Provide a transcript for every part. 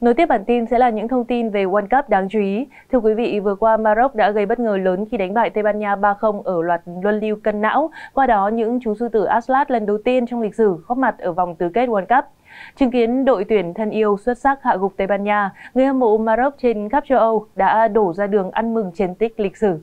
Nối tiếp bản tin sẽ là những thông tin về World Cup đáng chú ý. Thưa quý vị, vừa qua Maroc đã gây bất ngờ lớn khi đánh bại Tây Ban Nha 3-0 ở loạt luân lưu cân não. Qua đó, những chú sư tử Aslat lần đầu tiên trong lịch sử góp mặt ở vòng tứ kết World Cup. Chứng kiến đội tuyển thân yêu xuất sắc hạ gục Tây Ban Nha, người hâm mộ Maroc trên khắp châu Âu đã đổ ra đường ăn mừng chiến tích lịch sử.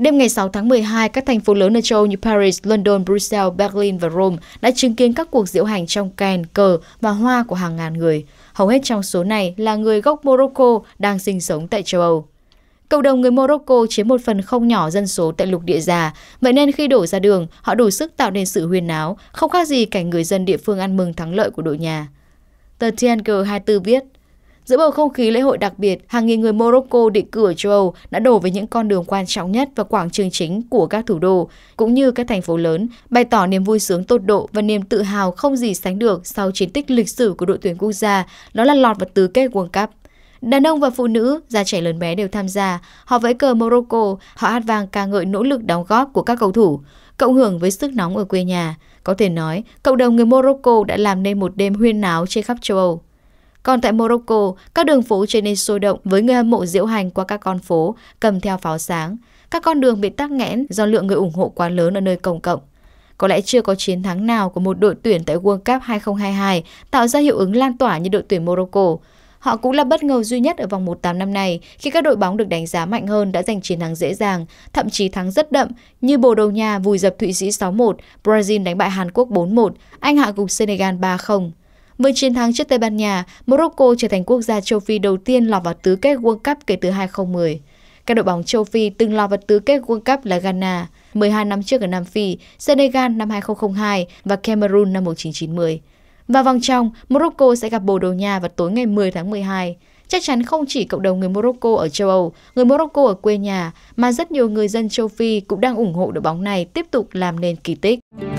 Đêm ngày 6 tháng 12, các thành phố lớn ở châu như Paris, London, Brussels, Berlin và Rome đã chứng kiến các cuộc diễu hành trong kèn, cờ và hoa của hàng ngàn người. Hầu hết trong số này là người gốc Morocco đang sinh sống tại châu Âu. Cộng đồng người Morocco chiếm một phần không nhỏ dân số tại lục địa già, vậy nên khi đổ ra đường, họ đủ sức tạo nên sự huyên náo, không khác gì cảnh người dân địa phương ăn mừng thắng lợi của đội nhà. Tờ Tianker 24 viết, Giữa bầu không khí lễ hội đặc biệt, hàng nghìn người Morocco định cư ở châu Âu đã đổ về những con đường quan trọng nhất và quảng trường chính của các thủ đô, cũng như các thành phố lớn, bày tỏ niềm vui sướng tột độ và niềm tự hào không gì sánh được sau chiến tích lịch sử của đội tuyển quốc gia, đó là lọt vào tứ kết World Cup. Đàn ông và phụ nữ, già trẻ lớn bé đều tham gia. Họ vẫy cờ Morocco, họ hát vang ca ngợi nỗ lực đóng góp của các cầu thủ, cộng hưởng với sức nóng ở quê nhà. Có thể nói, cộng đồng người Morocco đã làm nên một đêm huyên náo trên khắp châu Âu. Còn tại Morocco, các đường phố trở nên sôi động với người hâm mộ diễu hành qua các con phố, cầm theo pháo sáng. Các con đường bị tắc nghẽn do lượng người ủng hộ quá lớn ở nơi công cộng. Có lẽ chưa có chiến thắng nào của một đội tuyển tại World Cup 2022 tạo ra hiệu ứng lan tỏa như đội tuyển Morocco. Họ cũng là bất ngờ duy nhất ở vòng 1-8 năm này khi các đội bóng được đánh giá mạnh hơn đã giành chiến thắng dễ dàng, thậm chí thắng rất đậm như Bồ Đào Nha vùi dập Thụy Sĩ 6-1, Brazil đánh bại Hàn Quốc 4-1, Anh hạ gục Senegal 3-0 với chiến thắng trước Tây Ban Nha, Morocco trở thành quốc gia châu Phi đầu tiên lọt vào tứ kết World Cup kể từ 2010. Các đội bóng châu Phi từng lọt vào tứ kết World Cup là Ghana 12 năm trước ở Nam Phi, Senegal năm 2002 và Cameroon năm 1990. Và vòng trong, Morocco sẽ gặp Bồ Đào Nha vào tối ngày 10 tháng 12. Chắc chắn không chỉ cộng đồng người Morocco ở châu Âu, người Morocco ở quê nhà, mà rất nhiều người dân châu Phi cũng đang ủng hộ đội bóng này tiếp tục làm nên kỳ tích.